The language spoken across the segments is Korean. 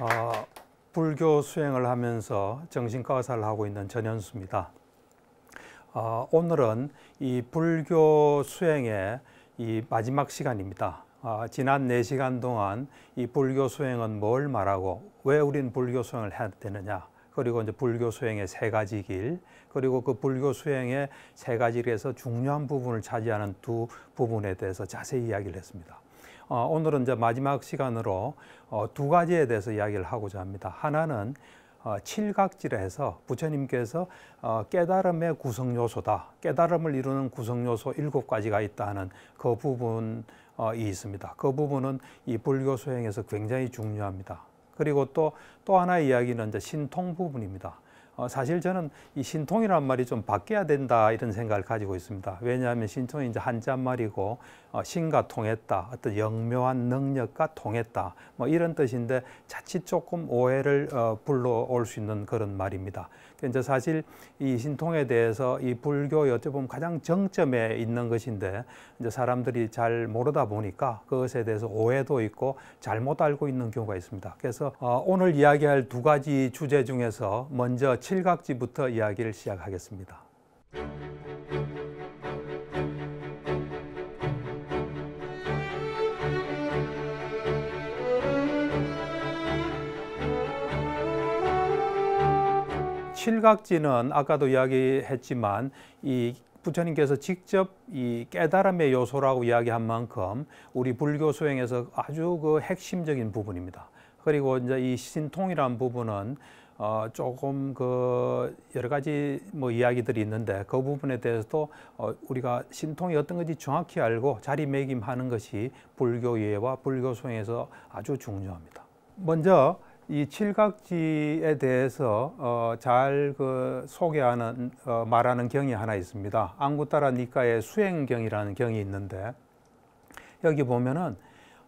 어, 불교 수행을 하면서 정신과 의사를 하고 있는 전현수입니다. 어, 오늘은 이 불교 수행의 이 마지막 시간입니다. 어, 지난 4시간 동안 이 불교 수행은 뭘 말하고 왜 우린 불교 수행을 해야 되느냐 그리고 이제 불교 수행의 세 가지 길 그리고 그 불교 수행의 세 가지 길에서 중요한 부분을 차지하는 두 부분에 대해서 자세히 이야기를 했습니다. 어, 오늘은 이제 마지막 시간으로 어, 두 가지에 대해서 이야기를 하고자 합니다. 하나는 어, 칠각지에서 부처님께서 깨달음의 구성 요소다. 깨달음을 이루는 구성 요소 일곱 가지가 있다는 그 부분이 있습니다. 그 부분은 이 불교 소행에서 굉장히 중요합니다. 그리고 또 또 하나의 이야기는 이제 신통 부분입니다. 어, 사실 저는 이 신통이란 말이 좀 바뀌어야 된다 이런 생각을 가지고 있습니다. 왜냐하면 신통이 이제 한자말이고 어, 신과 통했다, 어떤 영묘한 능력과 통했다 뭐 이런 뜻인데 자칫 조금 오해를 어, 불러올 수 있는 그런 말입니다. 이제 사실 이 신통에 대해서 이 불교 여쭤보면 가장 정점에 있는 것인데 이제 사람들이 잘 모르다 보니까 그것에 대해서 오해도 있고 잘못 알고 있는 경우가 있습니다. 그래서 어, 오늘 이야기할 두 가지 주제 중에서 먼저 칠각지부터 이야기를 시작하겠습니다. 실각지는 아까도 이야기했지만 이 부처님께서 직접 이 깨달음의 요소라고 이야기한 만큼 우리 불교 수행에서 아주 그 핵심적인 부분입니다. 그리고 이제 이신통이라는 부분은 어 조금 그 여러 가지 뭐 이야기들이 있는데 그 부분에 대해서도 어 우리가 신통이 어떤 건지 정확히 알고 자리매김하는 것이 불교 예와 불교 수행에서 아주 중요합니다. 먼저 이 칠각지에 대해서 어, 잘그 소개하는 어, 말하는 경이 하나 있습니다. 안구따라 니까의 수행경이라는 경이 있는데 여기 보면은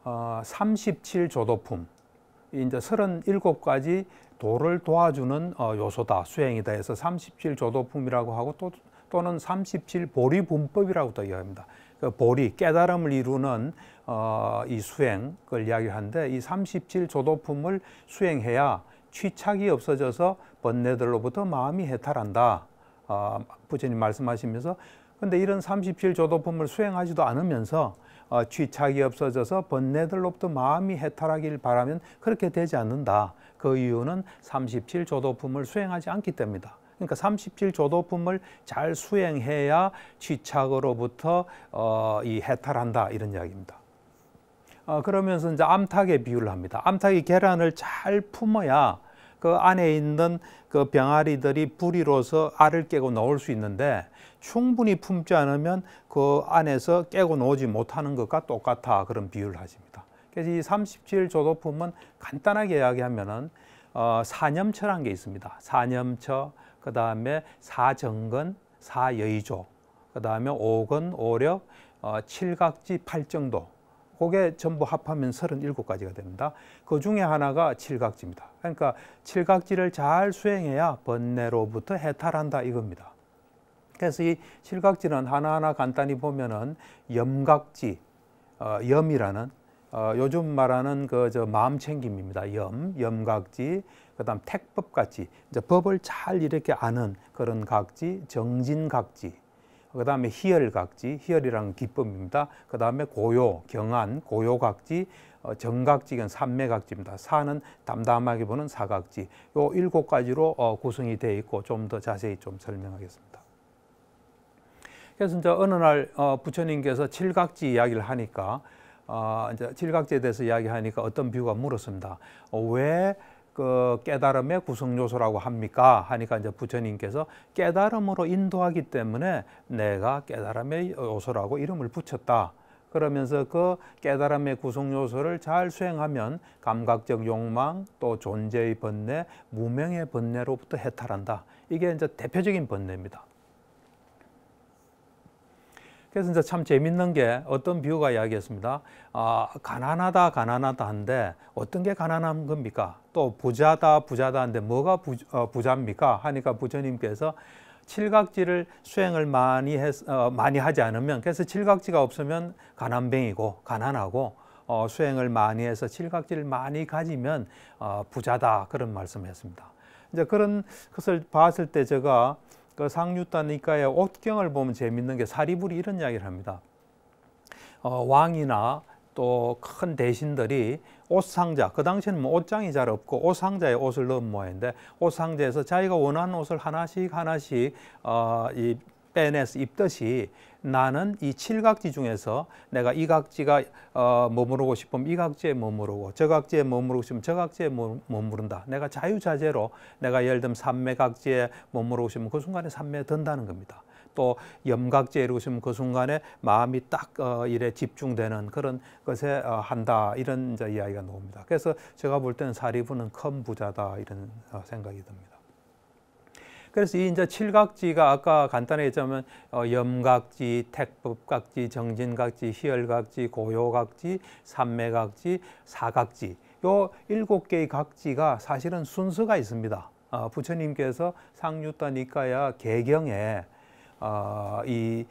어, 37조도품 이제 37가지 도를 도와주는 어, 요소다 수행이다 해서 37조도품이라고 하고 또 또는 37보리분법이라고도 이기합니다 그 보리, 깨달음을 이루는 어, 이 수행을 이야기하는데 이 37조도품을 수행해야 취착이 없어져서 번뇌들로부터 마음이 해탈한다. 어, 부처님 말씀하시면서 근데 이런 37조도품을 수행하지도 않으면서 어, 취착이 없어져서 번뇌들로부터 마음이 해탈하길 바라면 그렇게 되지 않는다. 그 이유는 37조도품을 수행하지 않기 때문이다. 그러니까 37조도품을 잘 수행해야 취착으로부터 어, 이 해탈한다 이런 이야기입니다. 어, 그러면서 이제 암탉의 비유를 합니다. 암탉이 계란을 잘 품어야 그 안에 있는 그 병아리들이 부리로서 알을 깨고 넣을 수 있는데 충분히 품지 않으면 그 안에서 깨고 넣지 못하는 것과 똑같아 그런 비유를 하십니다. 그래서 이 37조도품은 간단하게 이야기하면은 어, 사념처란 게 있습니다. 사념처, 그 다음에 사정근, 사여의조, 그 다음에 오근, 오력, 어, 칠각지, 팔정도. 그게 전부 합하면 37가지가 됩니다. 그 중에 하나가 칠각지입니다. 그러니까 칠각지를 잘 수행해야 번뇌로부터 해탈한다 이겁니다. 그래서 이 칠각지는 하나하나 간단히 보면은 염각지, 어, 염이라는 어, 요즘 말하는 그 저 마음 챙김입니다. 염, 염각지, 그다음 택법같이 이제 법을 잘 이렇게 아는 그런 각지, 정진각지, 그다음에 희열각지, 희열이라는 기법입니다. 그다음에 고요, 경안, 고요각지, 어, 정각지는 삼매각지입니다. 사는 담담하게 보는 사각지. 요 일곱 가지로 어, 구성이 되어 있고 좀 더 자세히 좀 설명하겠습니다. 그래서 이제 어느 날 어, 부처님께서 칠각지 이야기를 하니까 어, 이제 칠각지에 대해서 이야기하니까 어떤 뷰가 물었습니다. 어, 왜그 깨달음의 구성 요소라고 합니까? 하니까 이제 부처님께서 깨달음으로 인도하기 때문에 내가 깨달음의 요소라고 이름을 붙였다. 그러면서 그 깨달음의 구성 요소를 잘 수행하면 감각적 욕망 또 존재의 번뇌, 무명의 번뇌로부터 해탈한다. 이게 이제 대표적인 번뇌입니다. 그래서 이제 참 재밌는 게 어떤 비유가 이야기했습니다. 아, 가난하다, 가난하다 한데 어떤 게 가난한 겁니까? 또 부자다, 부자다 한데 뭐가 부, 어, 부자입니까? 하니까 부처님께서 칠각지를 수행을 많이, 해, 어, 많이 하지 않으면 그래서 칠각지가 없으면 가난뱅이고 가난하고 어, 수행을 많이 해서 칠각지를 많이 가지면 어, 부자다 그런 말씀을 했습니다. 이제 그런 것을 봤을 때 제가 그 상류타 니까의 옷경을 보면 재밌는 게 사리불이 이런 이야기를 합니다. 어, 왕이나 또 큰 대신들이 옷상자, 그 당시에는 뭐 옷장이 잘 없고 옷상자에 옷을 넣은 모양인데 옷상자에서 자기가 원하는 옷을 하나씩 하나씩 어, 이 빼내서 입듯이 나는 이 칠각지 중에서 내가 이 각지가 어, 머무르고 싶으면 이 각지에 머무르고 저 각지에 머무르고 싶으면 저 각지에 머무른다. 내가 자유자재로 내가 예를 들면 삼매 각지에 머무르고 싶으면 그 순간에 삼매에 든다는 겁니다. 또 염각지에 이르고 싶으면 그 순간에 마음이 딱 어, 일에 집중되는 그런 것에 어, 한다 이런 이야기가 나옵니다. 그래서 제가 볼 때는 사리부는 큰 부자다 이런 어, 생각이 듭니다. 그래서 이 이제 칠각지가 아까 간단히 얘 했자면 어, 염각지, 택법각지, 정진각지, 희열각지, 고요각지, 삼매각지, 사각지 요 일곱 개의 각지가 사실은 순서가 있습니다. 어, 부처님께서 상유타 니까야 개경에 어, 이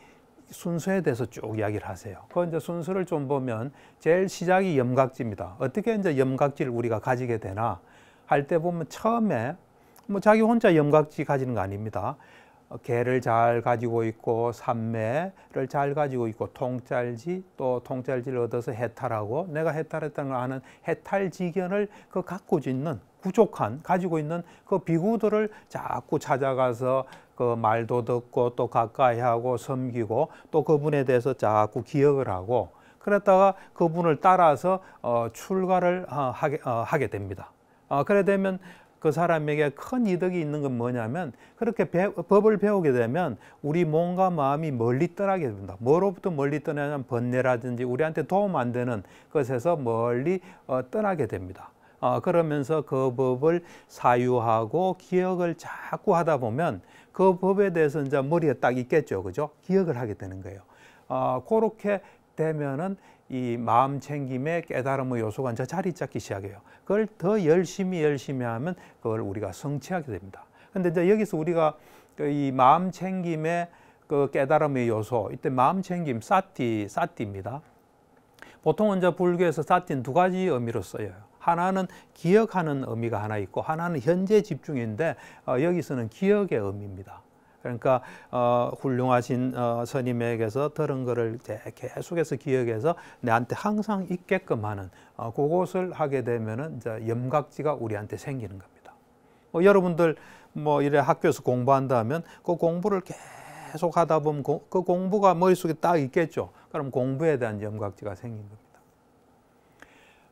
순서에 대해서 쭉 이야기를 하세요. 그 이제 순서를 좀 보면 제일 시작이 염각지입니다. 어떻게 이제 염각지를 우리가 가지게 되나 할 때 보면 처음에 뭐 자기 혼자 염각지 가지는 거 아닙니다. 어, 개를 잘 가지고 있고 산매를 잘 가지고 있고 통짤지 또 통짤지를 얻어서 해탈하고 내가 해탈했다는 걸 아는 해탈지견을 그 갖고 있는 부족한 가지고 있는 그 비구들을 자꾸 찾아가서 그 말도 듣고 또 가까이 하고 섬기고 또 그분에 대해서 자꾸 기억을 하고 그랬다가 그분을 따라서 어, 출가를 어, 하게, 어, 하게 됩니다. 어, 그래 되면 그 사람에게 큰 이득이 있는 건 뭐냐면 그렇게 배, 법을 배우게 되면 우리 몸과 마음이 멀리 떠나게 됩니다. 뭐로부터 멀리 떠나냐면 번뇌라든지 우리한테 도움 안 되는 것에서 멀리 어, 떠나게 됩니다. 어, 그러면서 그 법을 사유하고 기억을 자꾸 하다 보면 그 법에 대해서 이제 머리에 딱 있겠죠. 그죠? 기억을 하게 되는 거예요. 어, 그렇게 되면은 이 마음 챙김의 깨달음의 요소가 이제 자리 잡기 시작해요. 그걸 더 열심히 열심히 하면 그걸 우리가 성취하게 됩니다. 근데 이제 여기서 우리가 그 이 마음 챙김의 그 깨달음의 요소, 이때 마음 챙김 사티 사티입니다. 보통 이제 불교에서 사티는 두 가지 의미로 써요. 하나는 기억하는 의미가 하나 있고 하나는 현재 집중인데 어, 여기서는 기억의 의미입니다. 그러니까 어, 훌륭하신 어, 스님에게서 들은 거를 계속해서 기억해서 내한테 항상 있게끔 하는 어, 그것을 하게 되면 염각지가 우리한테 생기는 겁니다. 뭐 여러분들 뭐 이래 학교에서 공부한다면 그 공부를 계속 하다 보면 고, 그 공부가 머릿속에 딱 있겠죠. 그럼 공부에 대한 염각지가 생긴 겁니다.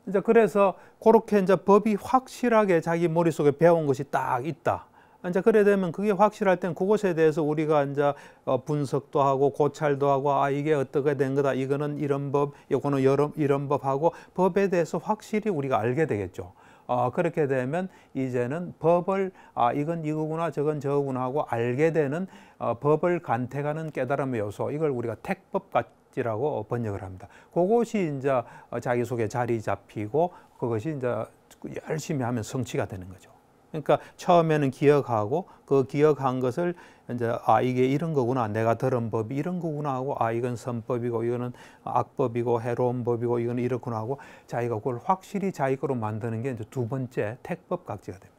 이제 그래서 그렇게 이제 법이 확실하게 자기 머릿속에 배운 것이 딱 있다. 이제 그래 되면 그게 확실할 땐 그것에 대해서 우리가 이제 어, 분석도 하고 고찰도 하고 아 이게 어떻게 된 거다 이거는 이런 법이거는 여러, 이런 법하고 법에 대해서 확실히 우리가 알게 되겠죠. 어, 그렇게 되면 이제는 법을 아 이건 이거구나 저건 저거구나 하고 알게 되는 어, 법을 간택하는 깨달음의 요소 이걸 우리가 택법 같이라고 번역을 합니다. 그것이 이제 어, 자기 속에 자리 잡히고 그것이 이제 열심히 하면 성취가 되는 거죠. 그러니까 처음에는 기억하고 그 기억한 것을 이제 아 이게 이런 거구나 내가 들은 법이 이런 거구나 하고 아 이건 선법이고 이거는 악법이고 해로운 법이고 이건 이렇구나 하고 자기가 그걸 확실히 자기 거로 만드는 게 이제 두 번째 택법 각지가 됩니다.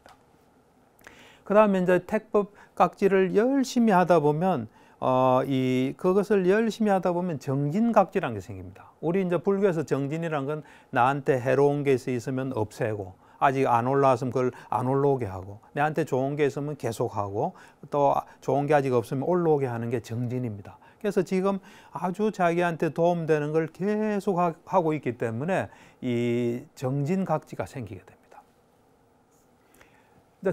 그 다음에 이제 택법 각지를 열심히 하다 보면 어, 이, 그것을 열심히 하다 보면 정진각지라는 게 생깁니다. 우리 이제 불교에서 정진이란 건 나한테 해로운 게 있으면 없애고 아직 안 올라왔으면 그걸 안 올라오게 하고 내한테 좋은 게 있으면 계속하고 또 좋은 게 아직 없으면 올라오게 하는 게 정진입니다. 그래서 지금 아주 자기한테 도움되는 걸 계속 하고 있기 때문에 이 정진각지가 생기게 됩니다.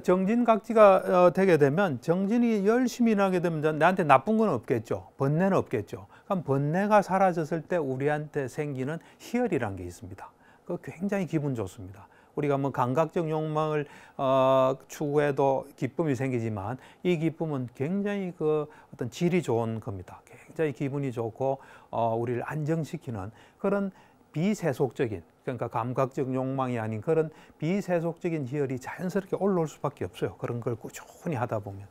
정진각지가 어, 되게 되면 정진이 열심히 나게 되면 나한테 나쁜 건 없겠죠. 번뇌는 없겠죠. 그럼 번뇌가 사라졌을 때 우리한테 생기는 희열이란 게 있습니다. 그 굉장히 기분 좋습니다. 우리가 뭐 감각적 욕망을 어, 추구해도 기쁨이 생기지만 이 기쁨은 굉장히 그 어떤 질이 좋은 겁니다. 굉장히 기분이 좋고 어, 우리를 안정시키는 그런 비세속적인 그러니까 감각적 욕망이 아닌 그런 비세속적인 희열이 자연스럽게 올라올 수밖에 없어요. 그런 걸 꾸준히 하다 보면.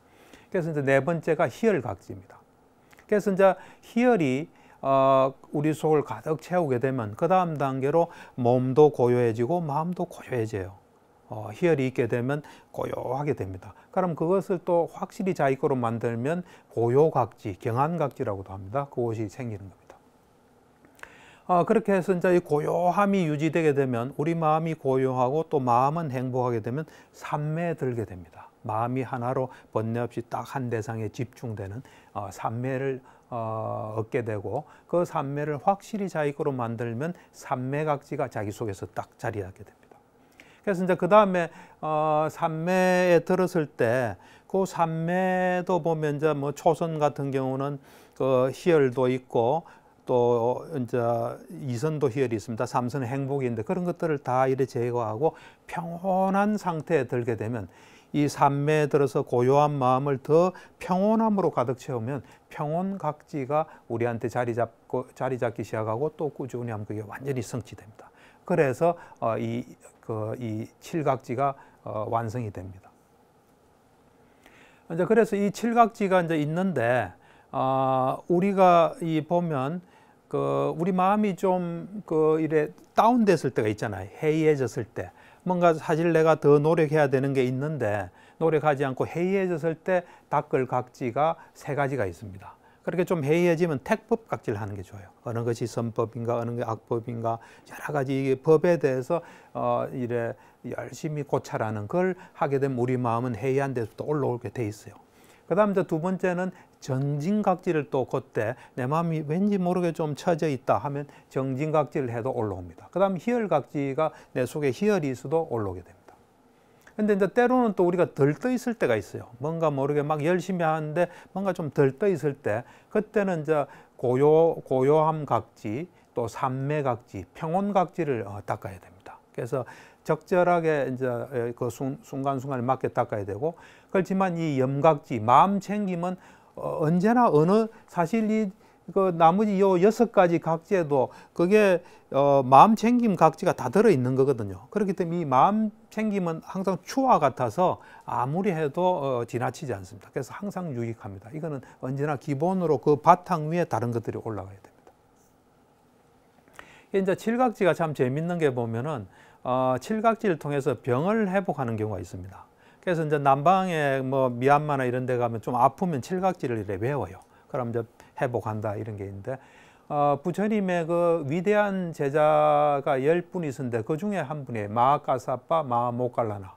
그래서 이제 네 번째가 희열각지입니다. 그래서 이제 희열이 어, 우리 속을 가득 채우게 되면 그 다음 단계로 몸도 고요해지고 마음도 고요해져요. 어, 희열이 있게 되면 고요하게 됩니다. 그럼 그것을 또 확실히 자기 거로 만들면 고요각지, 경안각지라고도 합니다. 그것이 생기는 겁니다. 어, 그렇게 해서 이제 고요함이 유지되게 되면 우리 마음이 고요하고 또 마음은 행복하게 되면 삼매에 들게 됩니다. 마음이 하나로 번뇌 없이 딱 한 대상에 집중되는 어, 삼매를 어, 얻게 되고 그삼매를 확실히 자기 거로 만들면 삼매각지가 자기 속에서 딱 자리하게 됩니다. 그래서 이제 그 다음에 어, 산매에 들었을 때그 산매도 보면 이제 뭐 초선 같은 경우는 그 희열도 있고 또 이제 이선도 희열이 있습니다. 삼선 행복인데 그런 것들을 다 이래 제거하고 평온한 상태에 들게 되면 이 산매에 들어서 고요한 마음을 더 평온함으로 가득 채우면 평온 각지가 우리한테 자리 잡고 자리 잡기 시작하고 또 꾸준히 하면 그게 완전히 성취됩니다. 그래서 어, 이, 그, 이 칠각지가 어, 완성이 됩니다. 이제 그래서 이 칠각지가 이제 있는데 어, 우리가 이 보면 그 우리 마음이 좀 그 이래 다운됐을 때가 있잖아요. 해이해졌을 때. 뭔가 사실 내가 더 노력해야 되는 게 있는데 노력하지 않고 해이해졌을 때 닦을 각지가 세 가지가 있습니다. 그렇게 좀 해이해지면 택법 각질 하는 게 좋아요. 어느 것이 선법인가, 어느 게 악법인가, 여러 가지 법에 대해서 어, 이래 열심히 고찰하는 걸 하게 되면 우리 마음은 해이한 데서부터 올라오게 돼 있어요. 그 다음 두 번째는 전진각질을 또 그때 내 마음이 왠지 모르게 좀 처져 있다 하면 정진각질을 해도 올라옵니다. 그 다음 희열각지가 내 속에 희열이 있어도 올라오게 됩니다. 근데 이제 때로는 또 우리가 덜떠 있을 때가 있어요. 뭔가 모르게 막 열심히 하는데 뭔가 좀 덜떠 있을 때 그때는 이제 고요, 고요함 각지 또 삼매각지, 평온각지를 어, 닦아야 됩니다. 그래서 적절하게 이제 예, 그 순간순간에 맞게 닦아야 되고 그렇지만 이 염각지 마음 챙김은 어, 언제나 어느 사실 이 그 나머지 요 여섯 가지 각지에도 그게 어 마음 챙김 각지가 다 들어 있는 거거든요. 그렇기 때문에 이 마음 챙김은 항상 추와 같아서 아무리 해도 어 지나치지 않습니다. 그래서 항상 유익합니다. 이거는 언제나 기본으로 그 바탕 위에 다른 것들이 올라가야 됩니다. 이제 칠각지가 참 재밌는 게 보면은 어, 칠각질을 통해서 병을 회복하는 경우가 있습니다. 그래서 이제 남방에 뭐 미얀마나 이런 데 가면 좀 아프면 칠각지를 이래 외워요. 그럼 이제 회복한다 이런 게 있는데 어, 부처님의 그 위대한 제자가 열 분이 있었는데 그 중에 한 분이 마가사빠 마모깔라나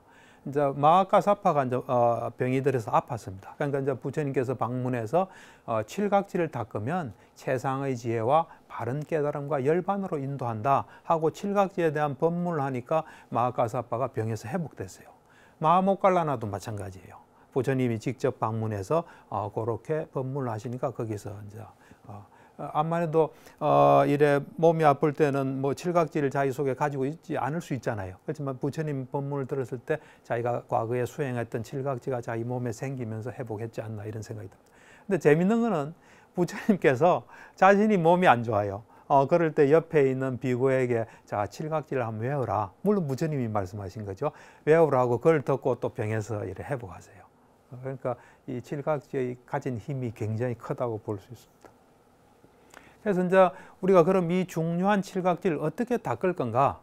이제 마가사파가 이제 어 병이 들어서 아팠습니다. 그러니까 이제 부처님께서 방문해서 어 칠각지를 닦으면 최상의 지혜와 바른 깨달음과 열반으로 인도한다 하고 칠각지에 대한 법문을 하니까 마가사파가 병에서 회복됐어요. 마모깔라나도 마찬가지예요. 부처님이 직접 방문해서 어 그렇게 법문을 하시니까 거기서 이제 어, 암만 해도 어, 이래 몸이 아플 때는 뭐 칠각지를 자기 속에 가지고 있지 않을 수 있잖아요. 그렇지만 부처님 법문을 들었을 때 자기가 과거에 수행했던 칠각지가 자기 몸에 생기면서 회복했지 않나 이런 생각이 듭니다. 근데 재밌는 거는 부처님께서 자신이 몸이 안 좋아요. 어, 그럴 때 옆에 있는 비구에게 자, 칠각지를 한번 외우라. 물론 부처님이 말씀하신 거죠. 외우라고 그걸 듣고 또 병에서 이래 회복하세요. 그러니까 이 칠각지의 가진 힘이 굉장히 크다고 볼 수 있습니다. 그래서 이제 우리가 그럼 이 중요한 칠각질 어떻게 닦을 건가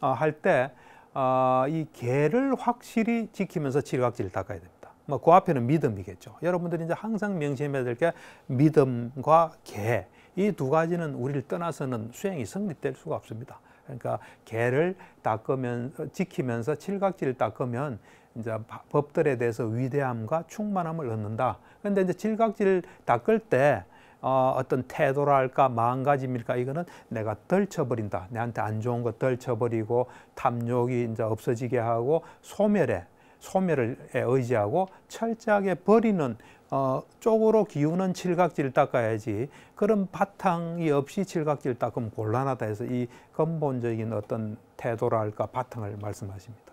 어, 할때 어, 이 개를 확실히 지키면서 칠각질을 닦아야 됩니다. 뭐 그 앞에는 믿음이겠죠. 여러분들이 이제 항상 명심해야 될 게 믿음과 개. 이 두 가지는 우리를 떠나서는 수행이 성립될 수가 없습니다. 그러니까 개를 닦으면 지키면서 칠각질을 닦으면 이제 법들에 대해서 위대함과 충만함을 얻는다. 그런데 이제 칠각질 닦을 때 어, 어떤 태도랄까 마음가짐일까 이거는 내가 떨쳐버린다. 내한테 안 좋은 거 떨쳐버리고 탐욕이 이제 없어지게 하고 소멸에 소멸을 의지하고 철저하게 버리는 어, 쪽으로 기우는 칠각질를 닦아야지 그런 바탕이 없이 칠각질를 닦으면 곤란하다 해서 이 근본적인 어떤 태도랄까 바탕을 말씀하십니다.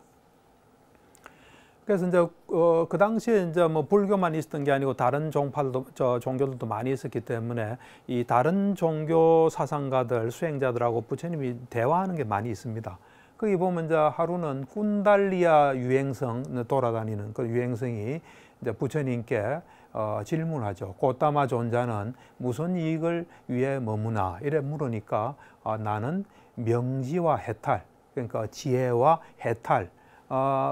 그래서 이제 어, 그 당시에 이제 뭐 불교만 있었던 게 아니고 다른 종파도저 종교들도 많이 있었기 때문에 이 다른 종교 사상가들 수행자들하고 부처님이 대화하는 게 많이 있습니다. 거기 보면 이제 하루는 꾼달리아 유행성 네, 돌아다니는 그 유행성이 이제 부처님께 어, 질문하죠. 꽃다마 존자는 무슨 이익을 위해 머무나 이래 물으니까 어, 나는 명지와 해탈 그러니까 지혜와 해탈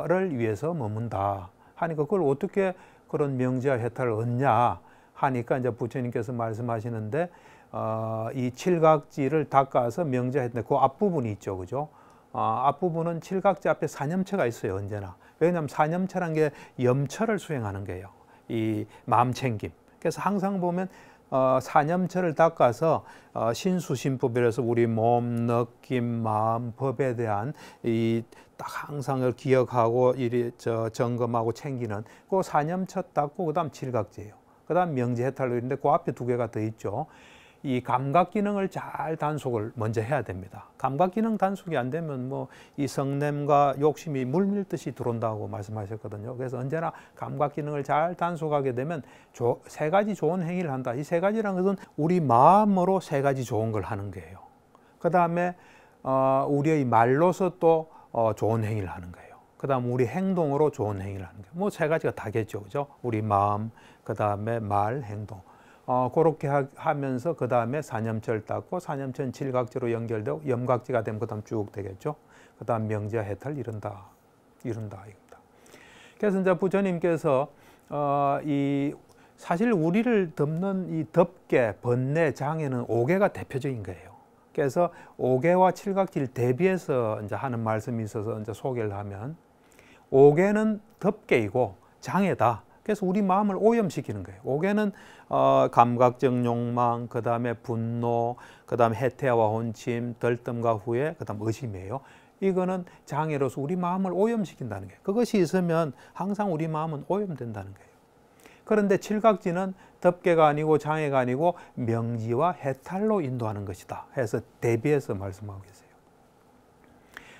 를 위해서 머문다 하니까 그걸 어떻게 그런 명제와 해탈을 얻냐 하니까 이제 부처님께서 말씀하시는데 어, 이 칠각지를 닦아서 명제했는데 그 앞부분이 있죠, 그죠? 어, 앞부분은 칠각지 앞에 사념체가 있어요, 언제나. 왜냐하면 사념체란 게 염처를 수행하는 거예요이 마음 챙김. 그래서 항상 보면 어, 사념체를 닦아서 어, 신수신법이라서 우리 몸, 느낌, 마음, 법에 대한 이딱 항상 기억하고 이리 저 점검하고 챙기는 그 사념처 닦고 그다음 칠각제예요. 그다음 명제 해탈로 있는데 그 앞에 두 개가 더 있죠. 이 감각 기능을 잘 단속을 먼저 해야 됩니다. 감각 기능 단속이 안 되면 뭐 이 성냄과 욕심이 물밀듯이 들어온다고 말씀하셨거든요. 그래서 언제나 감각 기능을 잘 단속하게 되면 조, 세 가지 좋은 행위를 한다. 이 세 가지라는 것은 우리 마음으로 세 가지 좋은 걸 하는 거예요. 그 다음에 어, 우리의 말로서 또 어, 좋은 행위를 하는 거예요. 그 다음 우리 행동으로 좋은 행위를 하는 거예요. 뭐세 가지가 다겠죠. 그죠? 우리 마음, 그 다음에 말, 행동. 어, 그렇게 하, 면서그 다음에 사념철 닦고 사념철 칠각지로 연결되고 염각지가 되면 그 다음 쭉 되겠죠. 그 다음 명제 해탈 이른다. 이른다. 이겁다 그래서 이제 부처님께서 어, 이 사실 우리를 덮는 이 덮개, 번뇌, 장애는 오개가 대표적인 거예요. 그래서 5개와 7각지를 대비해서 이제 하는 말씀이 있어서 이제 소개를 하면 5개는 덮개이고 장애다. 그래서 우리 마음을 오염시키는 거예요. 5개는 어, 감각적 욕망, 그 다음에 분노, 그 다음 에 해태와 혼침, 덜뜸과 후회, 그 다음 의심이에요. 이거는 장애로서 우리 마음을 오염시킨다는 거예요. 그것이 있으면 항상 우리 마음은 오염된다는 거예요. 그런데 칠각지는 덮개가 아니고 장애가 아니고 명지와 해탈로 인도하는 것이다. 해서 대비해서 말씀하고 계세요.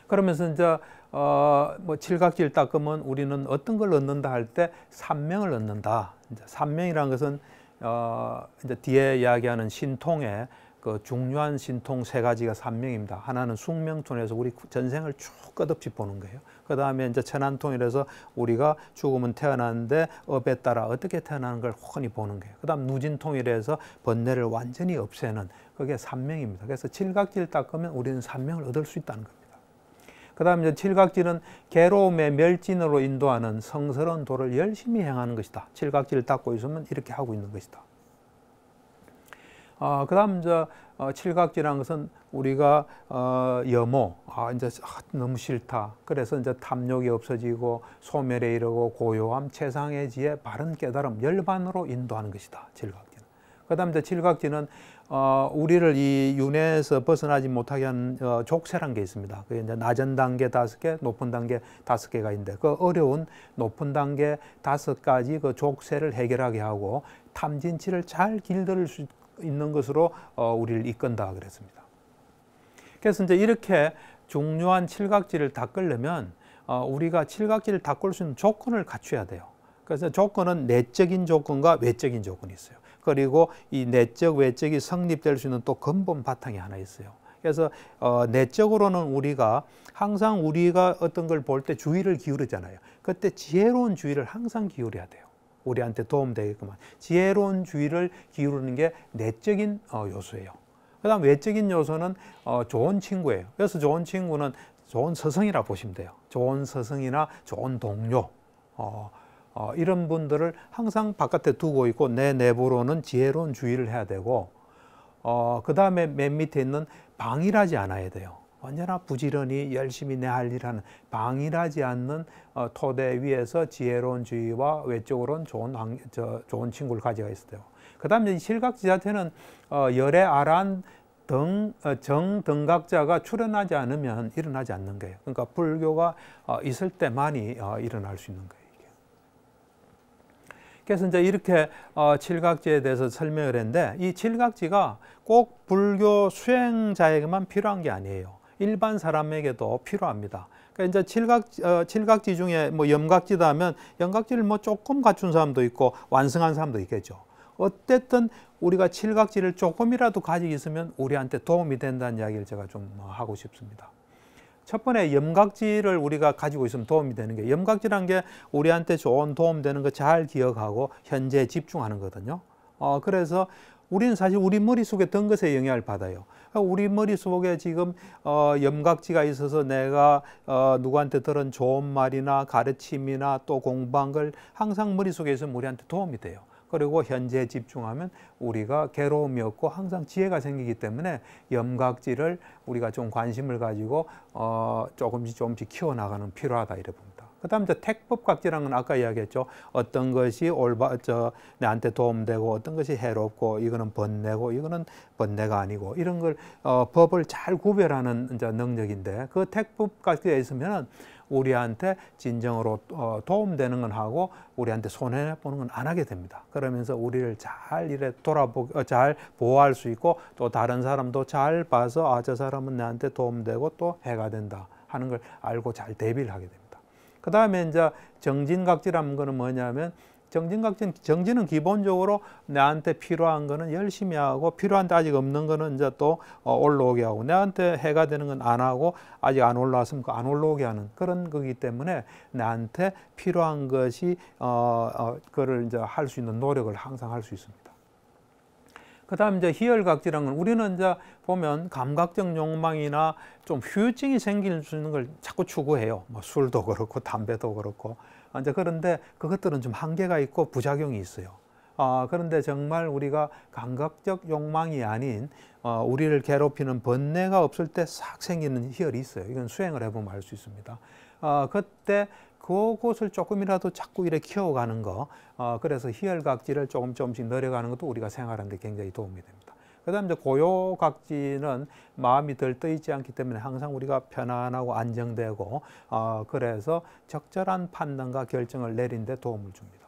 그러면서 이제 어, 뭐 칠각지를 닦으면 우리는 어떤 걸 얻는다 할 때 삼명을 얻는다. 이제 삼명이라는 것은 어, 이제 뒤에 이야기하는 신통의 그 중요한 신통 세 가지가 삼명입니다 하나는 숙명통에서 우리 전생을 쭉 끝없이 보는 거예요. 그 다음에 이제 천안통이라서 우리가 죽으면 태어나는데 업에 따라 어떻게 태어나는 걸 훤히 보는 거예요. 그 다음 누진통이라서 번뇌를 완전히 없애는 그게 삼명입니다 그래서 칠각질를 닦으면 우리는 삼명을 얻을 수 있다는 겁니다. 그 다음에 칠각질은 괴로움의 멸진으로 인도하는 성스러운 도를 열심히 행하는 것이다. 칠각질를 닦고 있으면 이렇게 하고 있는 것이다. 어, 그다음 이제 어, 칠각지라는 것은 우리가 어, 염호, 아 이제 아, 너무 싫다. 그래서 이제 탐욕이 없어지고 소멸에 이르고 고요함, 최상의 지혜, 바른 깨달음, 열반으로 인도하는 것이다. 칠각지는. 그다음 이제 칠각지는 어, 우리를 이 윤회에서 벗어나지 못하게 한 어, 족쇄란 게 있습니다. 그게 이제 낮은 단계 다섯 개, 높은 단계 다섯 개가 있는데 그 어려운 높은 단계 다섯 가지 그 족쇄를 해결하게 하고 탐진치를 잘 길들일 수 있는 것으로 어, 우리를 이끈다 그랬습니다. 그래서 이제 이렇게 중요한 칠각지를 닦으려면 어, 우리가 칠각지를 닦을 수 있는 조건을 갖춰야 돼요. 그래서 조건은 내적인 조건과 외적인 조건이 있어요. 그리고 이 내적 외적이 성립될 수 있는 또 근본 바탕이 하나 있어요. 그래서 어, 내적으로는 우리가 항상 우리가 어떤 걸 볼 때 주의를 기울이잖아요. 그때 지혜로운 주의를 항상 기울여야 돼요. 우리한테 도움되겠구만. 지혜로운 주의를 기울이는 게 내적인 어, 요소예요. 그다음 외적인 요소는 어, 좋은 친구예요. 그래서 좋은 친구는 좋은 서성이라 보시면 돼요. 좋은 서성이나 좋은 동료 어, 어, 이런 분들을 항상 바깥에 두고 있고 내 내부로는 지혜로운 주의를 해야 되고 어, 그 다음에 맨 밑에 있는 방일하지 않아야 돼요. 언제나 부지런히 열심히 내 할 일하는 방일하지 않는 어, 토대 위에서 지혜로운 주의와 외적으로는 좋은 환, 저, 좋은 친구를 가져가 있어요. 그다음에 실각 지자체는 어, 열애 아란 등, 어, 정등각자가 출현하지 않으면 일어나지 않는 거예요. 그러니까 불교가 어, 있을 때만이 어, 일어날 수 있는 거예요. 그래서 이제 이렇게 칠각지에 대해서 설명을 했는데 이 칠각지가 꼭 불교 수행자에게만 필요한 게 아니에요. 일반 사람에게도 필요합니다. 그러니까 이제 칠각 어, 칠각지 중에 뭐 염각지다 하면 염각지를 뭐 조금 갖춘 사람도 있고 완성한 사람도 있겠죠. 어쨌든 우리가 칠각지를 조금이라도 가지고 있으면 우리한테 도움이 된다는 이야기를 제가 좀 어, 하고 싶습니다. 첫 번째 염각지를 우리가 가지고 있으면 도움이 되는 게 염각지란 게 우리한테 좋은 도움 되는 거 잘 기억하고 현재 에 집중하는 거거든요. 어, 그래서 우리는 사실 우리 머릿속에 든 것에 영향을 받아요. 우리 머릿속에 지금 어, 염각지가 있어서 내가 어, 누구한테 들은 좋은 말이나 가르침이나 또 공부한 걸 항상 머릿속에 있으면 우리한테 도움이 돼요. 그리고 현재에 집중하면 우리가 괴로움이 없고 항상 지혜가 생기기 때문에 염각지를 우리가 좀 관심을 가지고 어, 조금씩 조금씩 키워나가는 필요하다 이래 봅니다. 그다음 이제 택법 각지라는 건 아까 이야기했죠. 어떤 것이 올바 저 나한테 도움되고 어떤 것이 해롭고 이거는 번뇌고 이거는 번뇌가 아니고 이런 걸 어, 법을 잘 구별하는 이제 능력인데 그 택법 각지에 있으면은 우리한테 진정으로 어, 도움되는 건 하고 우리한테 손해 보는 건 안 하게 됩니다. 그러면서 우리를 잘 이래 돌아보 어, 잘 보호할 수 있고 또 다른 사람도 잘 봐서 아저 사람은 나한테 도움되고 또 해가 된다 하는 걸 알고 잘 대비를 하게 됩니다. 그 다음에 이제 정진각질하는 거는 뭐냐면 정진각진 정진은 기본적으로 나한테 필요한 거는 열심히 하고 필요한데 아직 없는 거는 이제 또 어, 올라오게 하고 나한테 해가 되는 건 안 하고 아직 안 올라왔으면 그 안 올라오게 하는 그런 거기 때문에 나한테 필요한 것이 어, 어 그를 이제 할 수 있는 노력을 항상 할 수 있습니다. 그다음 이제 희열각지라는 우리는 이제 보면 감각적 욕망이나 좀휴유증이 생길 수 있는 걸 자꾸 추구해요. 뭐 술도 그렇고 담배도 그렇고. 아, 이제 그런데 그것들은 좀 한계가 있고 부작용이 있어요. 아, 그런데 정말 우리가 감각적 욕망이 아닌 어, 우리를 괴롭히는 번뇌가 없을 때 싹 생기는 희열이 있어요. 이건 수행을 해보면 알 수 있습니다. 아 그때 그곳을 조금이라도 자꾸 이렇게 키워가는 거, 어, 그래서 희열각지를 조금 조금씩 늘려가는 것도 우리가 생활하는데 굉장히 도움이 됩니다. 그다음 이제 고요각지는 마음이 덜 떠있지 않기 때문에 항상 우리가 편안하고 안정되고 어, 그래서 적절한 판단과 결정을 내린데 도움을 줍니다.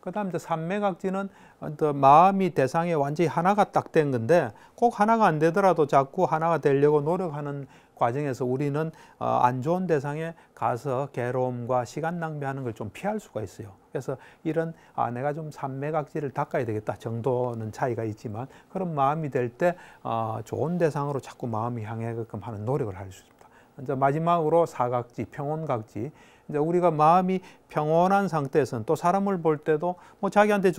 그다음 이제 삼매각지는 마음이 대상에 완전히 하나가 딱 된 건데 꼭 하나가 안 되더라도 자꾸 하나가 되려고 노력하는 과정에서 우리는 어, 안 좋은 대상에 가서 괴로움과 시간 낭비하는 걸 좀 피할 수가 있어요. 그래서 이런 아 내가 좀삼매각지를 닦아야 되겠다 정도는 차이가 있지만 그런 마음이 될때 어, 좋은 대상으로 자꾸 마음이 향해게끔 하는 노력을 할 수 있습니다. 이제 마지막으로 사각지, 평온각지. 이제 우리가 마음이 평온한 상태에서는 또 사람을 볼 때도 뭐 자기한테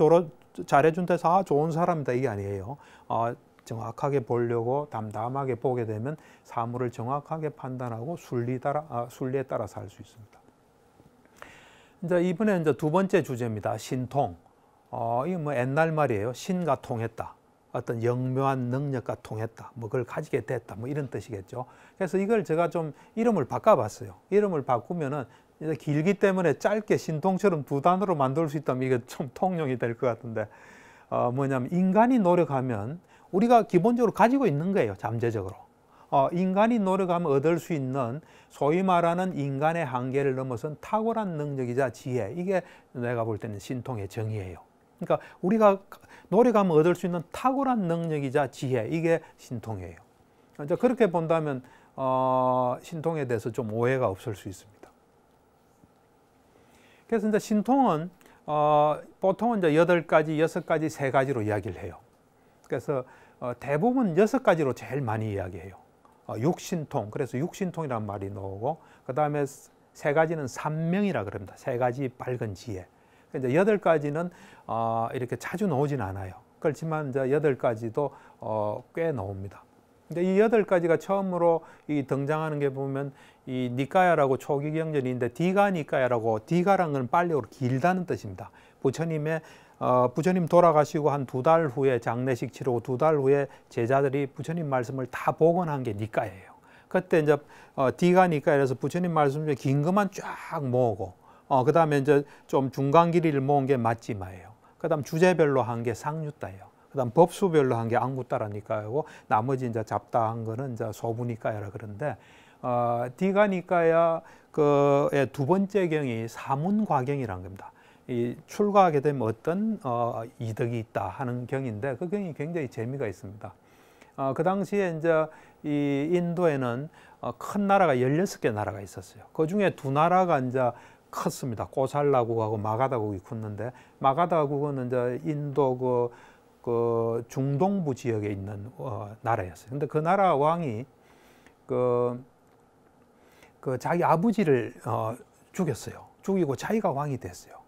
잘해준 데서 아 좋은 사람이다 이게 아니에요. 어, 정확하게 보려고 담담하게 보게 되면 사물을 정확하게 판단하고 순리 따라, 아, 순리에 따라살 수 있습니다. 이제 이번에 이제 두 번째 주제입니다. 신통. 어, 이거 뭐 옛날 말이에요. 신과 통했다. 어떤 영묘한 능력과 통했다. 뭐 그걸 가지게 됐다. 뭐 이런 뜻이겠죠. 그래서 이걸 제가 좀 이름을 바꿔봤어요. 이름을 바꾸면은 이제 길기 때문에 짧게 신통처럼 두 단어로 만들 수 있다면 이게 좀 통용이 될 것 같은데 어, 뭐냐면 인간이 노력하면 우리가 기본적으로 가지고 있는 거예요. 잠재적으로. 어, 인간이 노력하면 얻을 수 있는 소위 말하는 인간의 한계를 넘어선 탁월한 능력이자 지혜. 이게 내가 볼 때는 신통의 정의예요. 그러니까 우리가 노력하면 얻을 수 있는 탁월한 능력이자 지혜. 이게 신통이에요. 이제 그렇게 본다면 어, 신통에 대해서 좀 오해가 없을 수 있습니다. 그래서 이제 신통은 어, 보통은 이제 8가지, 6가지, 3가지로 이야기를 해요. 그래서 어, 대부분 여섯 가지로 제일 많이 이야기해요. 어, 육신통, 그래서 육신통이란 말이 나오고 그 다음에 세 가지는 삼명이라 그럽니다. 세 가지 밝은 지혜. 그러니까 이제 여덟 가지는 어, 이렇게 자주 나오진 않아요. 그렇지만 이제 여덟 가지도 꽤 나옵니다. 근데 이 여덟 가지가 처음으로 이 등장하는 게 보면 이 니까야라고 초기 경전인데 디가 니까야라고 디가랑은 빨리 오고 길다는 뜻입니다. 부처님의 어, 부처님 돌아가시고 한 두 달 후에 장례식 치르고 두 달 후에 제자들이 부처님 말씀을 다 복원한 게 니까예요. 그때 이제 어, 디가 니까에서 부처님 말씀 중에 긴 것만 쫙 모으고 어, 그 다음에 이제 좀 중간 길이를 모은 게 맞지마예요. 그 다음 주제별로 한 게 상유따예요. 그 다음 법수별로 한게 앙구따라니까요. 나머지 이제 잡다한 거는 이제 소부니까야라 그런데 어, 디가 니까야 그두 번째 경이 사문과경이라는 겁니다. 이 출가하게 되면 어떤 어, 이득이 있다 하는 경인데 그 경이 굉장히 재미가 있습니다. 어, 그 당시에 이제 이 인도에는 어, 큰 나라가 16개 나라가 있었어요. 그 중에 두 나라가 이제 컸습니다. 꼬살라국하고 마가다국이 컸는데 마가다국은 이제 인도 그, 그 중동부 지역에 있는 어, 나라였어요. 근데 그 나라 왕이 그, 그 자기 아버지를 어, 죽였어요. 죽이고 자기가 왕이 됐어요.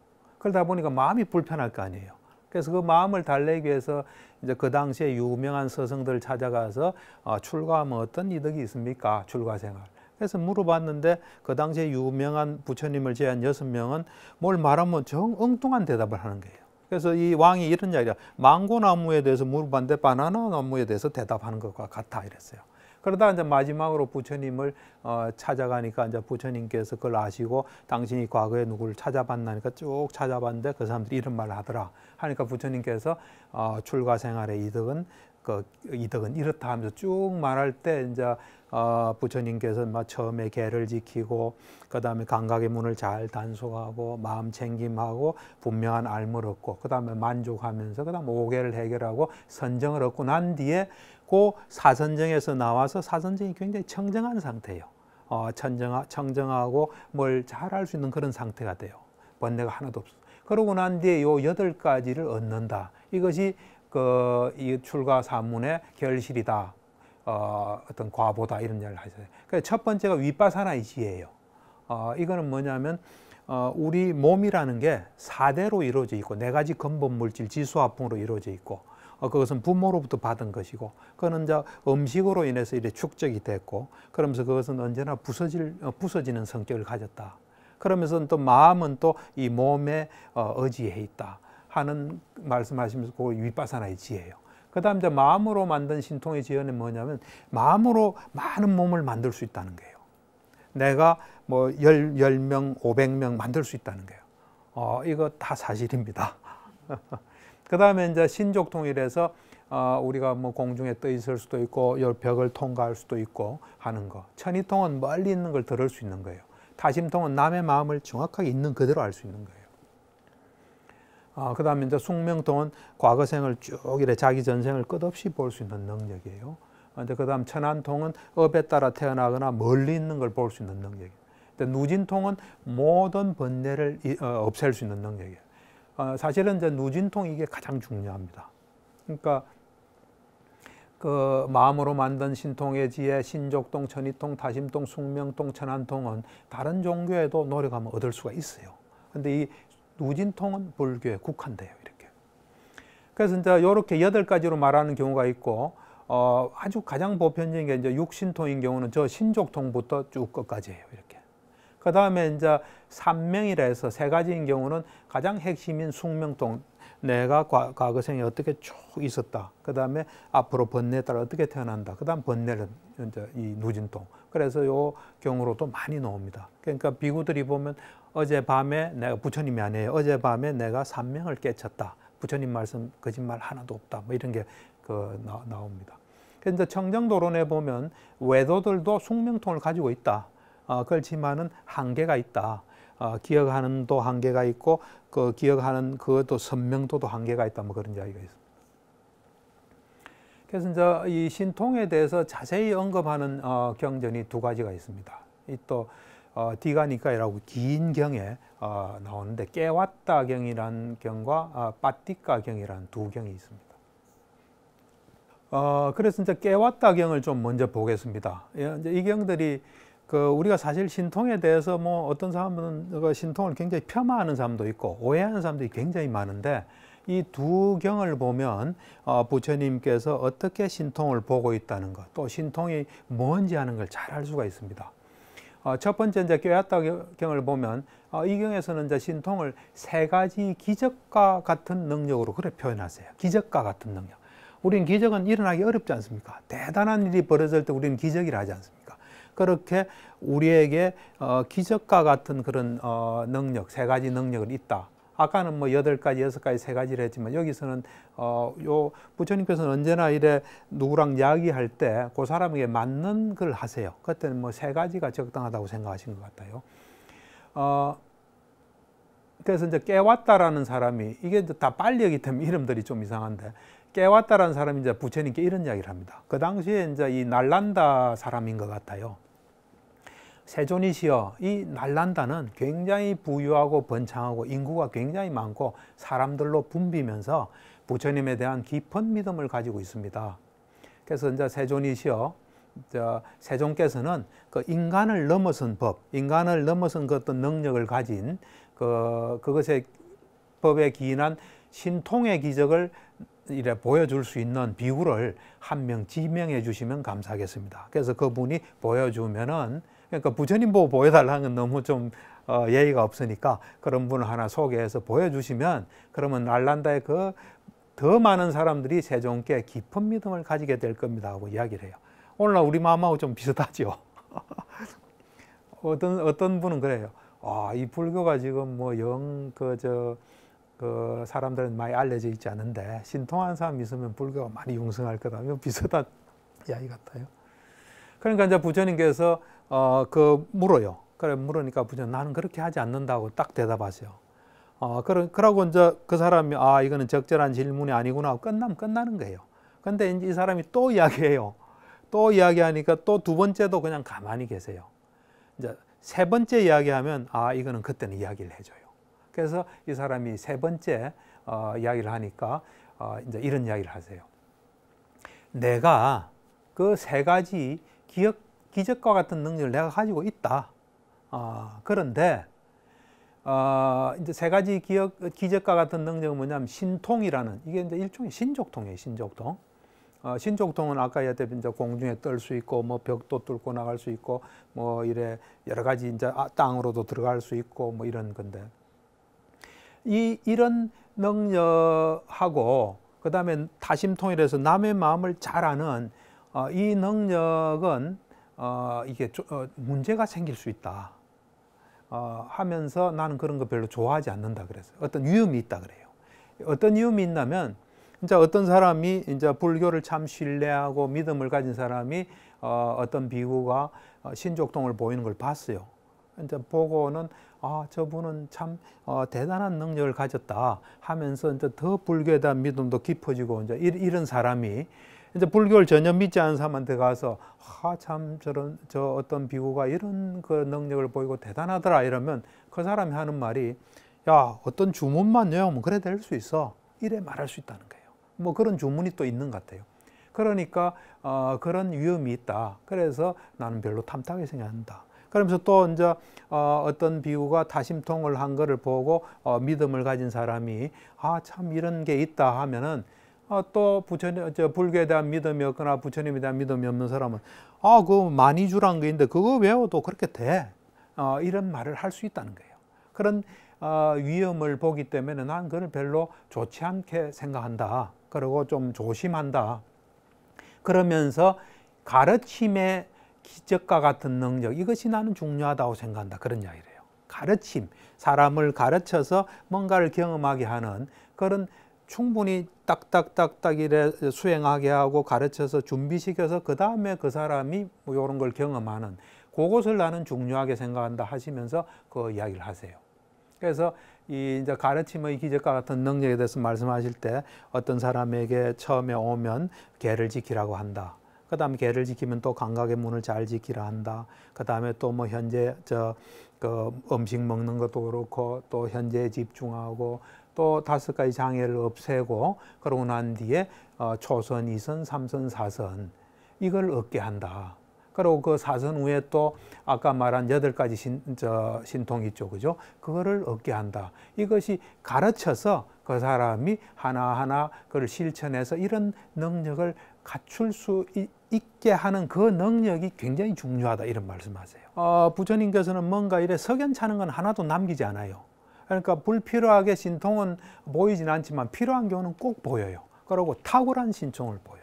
그러다 보니까 마음이 불편할 거 아니에요. 그래서 그 마음을 달래기 위해서 이제 그 당시에 유명한 서성들을 찾아가서 어, 출가하면 어떤 이득이 있습니까? 출가 생활. 그래서 물어봤는데 그 당시에 유명한 부처님을 제한 여섯 명은 뭘 말하면 정 엉뚱한 대답을 하는 거예요. 그래서 이 왕이 이런 이야기야. 망고 나무에 대해서 물어봤는데 바나나 나무에 대해서 대답하는 것과 같아 이랬어요. 그러다 이제 마지막으로 부처님을 어, 찾아가니까 이제 부처님께서 그걸 아시고 당신이 과거에 누구를 찾아봤나니까 쭉 찾아봤는데 그 사람들이 이런 말을 하더라 하니까 부처님께서 어, 출가 생활의 이득은 그 이득은 이렇다 하면서 쭉 말할 때 이제 어, 부처님께서 막 처음에 개를 지키고 그 다음에 감각의 문을 잘 단속하고 마음 챙김하고 분명한 알물 얻고 그 다음에 만족하면서 그 다음에 오개를 해결하고 선정을 얻고 난 뒤에 고 사선정에서 나와서 사선정이 굉장히 청정한 상태예요. 어, 청정하, 청정하고 뭘잘알수 있는 그런 상태가 돼요. 번뇌가 하나도 없어. 그러고 난 뒤에 요 여덟 가지를 얻는다. 이것이 그이 출가 사문의 결실이다. 어, 어떤 과보다 이런 이기를 하세요. 그첫 그러니까 번째가 윗바사나의 지예요 어, 이거는 뭐냐면 어, 우리 몸이라는 게 사대로 이루어져 있고 네 가지 근본 물질 지수화풍으로 이루어져 있고 어, 그것은 부모로부터 받은 것이고 그는 이제 음식으로 인해서 이래 축적이 됐고 그러면서 그것은 언제나 부서질 어, 부서지는 성격을 가졌다. 그러면서 또 마음은 또 이 몸에 어지해 있다 하는 말씀하시면서 그 윗바사나의 지혜예요. 그다음 이제 마음으로 만든 신통의 지혜는 뭐냐면 마음으로 많은 몸을 만들 수 있다는 거예요. 내가 뭐 10, 10명, 500명 만들 수 있다는 거예요. 어, 이거 다 사실입니다. 그 다음에 이제 신족 통일에서 어, 우리가 뭐 공중에 떠 있을 수도 있고 열 벽을 통과할 수도 있고 하는 거. 천이통은 멀리 있는 걸 들을 수 있는 거예요. 다심통은 남의 마음을 정확하게 있는 그대로 알 수 있는 거예요. 어, 그 다음에 이제 숙명통은 과거생을 쭉 이래 자기 전생을 끝없이 볼 수 있는 능력이에요. 근데 어, 그 다음 천안통은 업에 따라 태어나거나 멀리 있는 걸 볼 수 있는 능력이에요. 누진통은 모든 번뇌를 어, 없앨 수 있는 능력이에요. 어, 사실은 이제 누진통 이게 가장 중요합니다. 그러니까 그 마음으로 만든 신통의 지혜, 신족통, 천이통, 다심통, 숙명통, 천안통은 다른 종교에도 노력하면 얻을 수가 있어요. 근데 이 누진통은 불교에 국한돼요. 이렇게. 그래서 이제 이렇게 여덟 가지로 말하는 경우가 있고 어, 아주 가장 보편적인 게 이제 육신통인 경우는 저 신족통부터 쭉 끝까지예요. 이렇게. 그 다음에 이제 삼명이라 해서 세 가지인 경우는 가장 핵심인 숙명통 내가 과거 생에 어떻게 쭉 있었다. 그 다음에 앞으로 번뇌에 따라 어떻게 태어난다. 그 다음 번뇌는 이제 이 누진통. 그래서 요 경우로도 많이 나옵니다. 그러니까 비구들이 보면 어젯밤에 내가 부처님이 아니에요. 어젯밤에 내가 삼명을 깨쳤다. 부처님 말씀 거짓말 하나도 없다. 뭐 이런 게 그 나옵니다. 그런데 청정도론에 보면 외도들도 숙명통을 가지고 있다. 아, 그렇지만은 한계가 있다. 어, 기억하는 도 한계가 있고 그 기억하는 그것도 선명도도 한계가 있다. 뭐 그런 이야기가 있습니다. 그래서 이제 이 신통에 대해서 자세히 언급하는 어, 경전이 두 가지가 있습니다. 이또 어, 디가니까이라고 긴 경에 어, 나오는데 깨왔다 경이란 경과 어, 빠띠까 경이란 두 경이 있습니다. 어, 그래서 이제 깨왔다 경을 좀 먼저 보겠습니다. 예, 이 경들이 그 우리가 사실 신통에 대해서 뭐 어떤 사람은 신통을 굉장히 폄하하는 사람도 있고 오해하는 사람들이 굉장히 많은데 이 두 경을 보면 어, 부처님께서 어떻게 신통을 보고 있다는 것 또 신통이 뭔지 하는 걸 잘 알 수가 있습니다. 어 첫 번째 이제 꾀앗다경을 보면 어, 이 경에서는 이제 신통을 세 가지 기적과 같은 능력으로 그래 표현하세요. 기적과 같은 능력. 우리는 기적은 일어나기 어렵지 않습니까? 대단한 일이 벌어질 때 우리는 기적이라 하지 않습니까? 그렇게 우리에게 어, 기적과 같은 그런 어, 능력, 세 가지 능력을 있다. 아까는 뭐 여덟 가지, 여섯 가지, 세 가지를 했지만 여기서는 어요 부처님께서는 언제나 이래 누구랑 이야기할 때 그 사람에게 맞는 걸 하세요. 그때는 뭐 세 가지가 적당하다고 생각하신 것 같아요. 어 그래서 이제 깨왔다라는 사람이 이게 다 빨리이기 때문에 이름들이 좀 이상한데 깨웠다라는 사람이 이제 부처님께 이런 이야기를 합니다. 그 당시에 이제 이 날란다 사람인 것 같아요. 세존이시여, 이 날란다는 굉장히 부유하고 번창하고 인구가 굉장히 많고 사람들로 붐비면서 부처님에 대한 깊은 믿음을 가지고 있습니다. 그래서 이제 세존이시여, 세존께서는 그 인간을 넘어선 법, 인간을 넘어선 그 어떤 능력을 가진 그, 그것의 법에 기인한 신통의 기적을 이래 보여줄 수 있는 비구를 한 명 지명해 주시면 감사하겠습니다. 그래서 그분이 보여주면은 그러니까 부처님 보고 보여달라는 건 너무 좀 어, 예의가 없으니까 그런 분을 하나 소개해서 보여주시면 그러면 알란다의 그더 많은 사람들이 세종께 깊은 믿음을 가지게 될 겁니다 하고 이야기를 해요. 오늘날 우리 마음하고 좀 비슷하죠. 어떤 어떤 분은 그래요. 아, 이 불교가 지금 뭐 영 그저 그 사람들은 많이 알려져 있지 않은데 신통한 사람 있으면 불교가 많이 융성할 거다. 이 비슷한 이야기 같아요. 그러니까 이제 부처님께서 어그 물어요. 그래 물으니까 부처 님 나는 그렇게 하지 않는다고 딱 대답하세요. 어 그러 그러고 이제 그 사람이 아 이거는 적절한 질문이 아니구나 하고 끝나면 끝나는 거예요. 근데 이제 이 사람이 또 이야기해요. 또 이야기하니까 또 두 번째도 그냥 가만히 계세요. 이제 세 번째 이야기하면 아 이거는 그때는 이야기를 해줘요. 그래서 이 사람이 세 번째 어, 이야기를 하니까 어, 이제 이런 이야기를 하세요. 내가 그 세 가지 기억, 기적과 같은 능력을 내가 가지고 있다. 어, 그런데 어, 이제 세 가지 기억, 기적과 같은 능력은 뭐냐면 신통이라는 이게 이제 일종의 신족통이에요. 신족통. 어, 신족통은 아까 얘기했던이 이제 공중에 떨수 있고 뭐 벽도 뚫고 나갈 수 있고 뭐 이래 여러 가지 이제 땅으로도 들어갈 수 있고 뭐 이런 건데 이 이런 능력하고 그 다음에 다심통일해서 남의 마음을 잘 아는 어, 이 능력은 어, 이게 조, 어, 문제가 생길 수 있다 어, 하면서 나는 그런 거 별로 좋아하지 않는다 그래서 어떤 위험이 있다 그래요. 어떤 위험이 있냐면 진짜 어떤 사람이 이제 불교를 참 신뢰하고 믿음을 가진 사람이 어, 어떤 비구가 어, 신족통을 보이는 걸 봤어요. 이제 보고는 아, 저분은 참 어, 대단한 능력을 가졌다 하면서 이제 더 불교에 대한 믿음도 깊어지고 이제 이런 사람이 이제 불교를 전혀 믿지 않은 사람한테 가서 아, 참 저런 저 어떤 비구가 이런 그 능력을 보이고 대단하더라 이러면 그 사람이 하는 말이 야, 어떤 주문만 외우면 그래 될 수 있어. 이래 말할 수 있다는 거예요. 뭐 그런 주문이 또 있는 것 같아요. 그러니까 어, 그런 위험이 있다. 그래서 나는 별로 탐탁하게 생각한다. 그러면서 또 이제 어, 어떤 비유가 다심통을 한 것을 보고 어, 믿음을 가진 사람이 아 참 이런 게 있다 하면은 어, 또 부처님 저 불교에 대한 믿음이 없거나 부처님에 대한 믿음이 없는 사람은 아 그거 많이 주란 게는데 그거 외워도 그렇게 돼 어, 이런 말을 할 수 있다는 거예요. 그런 어, 위험을 보기 때문에 난 그걸 별로 좋지 않게 생각한다. 그리고 좀 조심한다. 그러면서 가르침에 기적과 같은 능력 이것이 나는 중요하다고 생각한다 그런 이야기래요 가르침 사람을 가르쳐서 뭔가를 경험하게 하는 그런 충분히 딱딱딱딱 이래 수행하게 하고 가르쳐서 준비시켜서 그 다음에 그 사람이 뭐 이런 걸 경험하는 그것을 나는 중요하게 생각한다 하시면서 그 이야기를 하세요. 그래서 이 이제 가르침의 기적과 같은 능력에 대해서 말씀하실 때 어떤 사람에게 처음에 오면 개를 지키라고 한다. 그 다음에 개를 지키면 또 감각의 문을 잘 지키라 한다. 뭐 그 다음에 또 뭐 현재 저 그 음식 먹는 것도 그렇고 또 현재에 집중하고 또 다섯 가지 장애를 없애고 그러고 난 뒤에 어, 초선, 이선, 삼선, 사선 이걸 얻게 한다. 그리고 그 사선 후에 또 아까 말한 여덟 가지 신, 저, 신통 있죠. 그죠? 그거를 얻게 한다. 이것이 가르쳐서 그 사람이 하나하나 그걸 실천해서 이런 능력을 갖출 수 있게 하는 그 능력이 굉장히 중요하다 이런 말씀하세요. 어, 부처님께서는 뭔가 이래 석연찮은 건 하나도 남기지 않아요. 그러니까 불필요하게 신통은 보이진 않지만 필요한 경우는 꼭 보여요. 그러고 탁월한 신통을 보여요.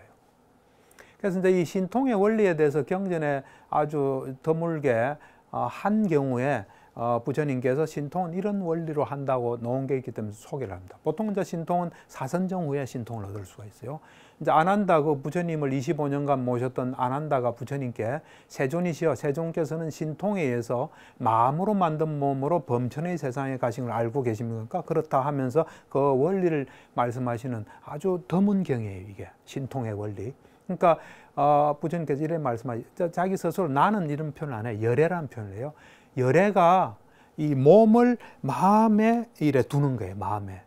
그래서 이제 이 신통의 원리에 대해서 경전에 아주 드물게 어, 한 경우에 어, 부처님께서 신통은 이런 원리로 한다고 놓은 게 있기 때문에 소개를 합니다. 보통 이제 신통은 사선정 후에 신통을 얻을 수가 있어요. 이제 안한다고 부처님을 25년간 모셨던 안한다가 부처님께 세존이시여 세존께서는 신통에 의해서 마음으로 만든 몸으로 범천의 세상에 가신 걸 알고 계십니까? 그렇다 하면서 그 원리를 말씀하시는 아주 드문 경이에요 이게 신통의 원리. 그러니까 어, 부처님께서 이런 말씀하시죠. 자기 스스로 나는 이런 표현안해열애라 표현을 해요. 열애가 이 몸을 마음에 이래 두는 거예요. 마음에.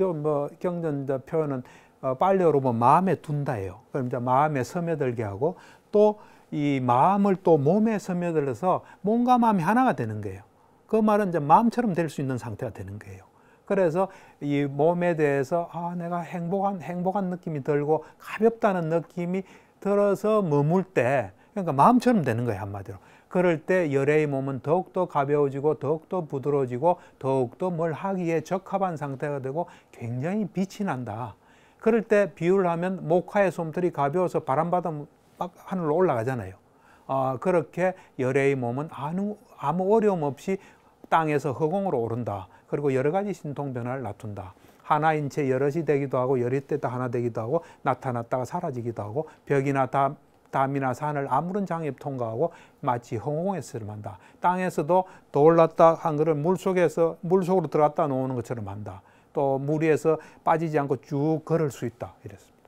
이뭐 경전 표현은 어, 빨리어로 보 마음에 둔다예요. 그럼 이제 마음에 스며들게 하고 또 이 마음을 또 몸에 스며들어서 몸과 마음이 하나가 되는 거예요. 그 말은 이제 마음처럼 될 수 있는 상태가 되는 거예요. 그래서 이 몸에 대해서 아 내가 행복한 행복한 느낌이 들고 가볍다는 느낌이 들어서 머물 때 그러니까 마음처럼 되는 거예요 한마디로. 그럴 때열의 몸은 더욱더 가벼워지고 더욱더 부드러워지고 더욱더 뭘 하기에 적합한 상태가 되고 굉장히 빛이 난다. 그럴 때 비유를 하면 목화의 솜털이 가벼워서 바람바다 막 하늘로 올라가잖아요. 어, 그렇게 열애의 몸은 아무, 아무 어려움 없이 땅에서 허공으로 오른다. 그리고 여러 가지 신통 변화를 나툰다. 하나인 채 여럿이 되기도 하고 여럿 때다 하나 되기도 하고 나타났다가 사라지기도 하고 벽이나 담, 담이나 산을 아무런 장애 통과하고 마치 허공에서를 한다. 땅에서도 돌랐다 한 그릇 물속에서 물속으로 들어갔다 놓는 것처럼 한다. 또무리에서 빠지지 않고 쭉 걸을 수 있다 이랬습니다.